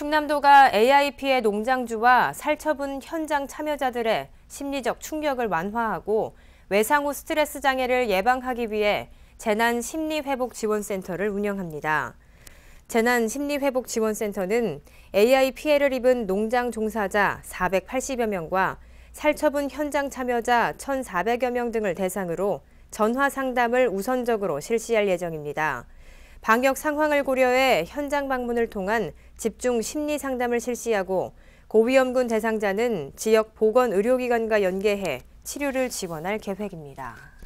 충남도가 AI 피해 농장주와 살처분 현장 참여자들의 심리적 충격을 완화하고 외상 후 스트레스 장애를 예방하기 위해 재난 심리 회복 지원센터를 운영합니다. 재난 심리 회복 지원센터는 AI 피해를 입은 농장 종사자 480여 명과 살처분 현장 참여자 1,400여 명 등을 대상으로 전화 상담을 우선적으로 실시할 예정입니다. 방역 상황을 고려해 현장 방문을 통한 집중 심리 상담을 실시하고 고위험군 대상자는 지역 보건 의료기관과 연계해 치료를 지원할 계획입니다.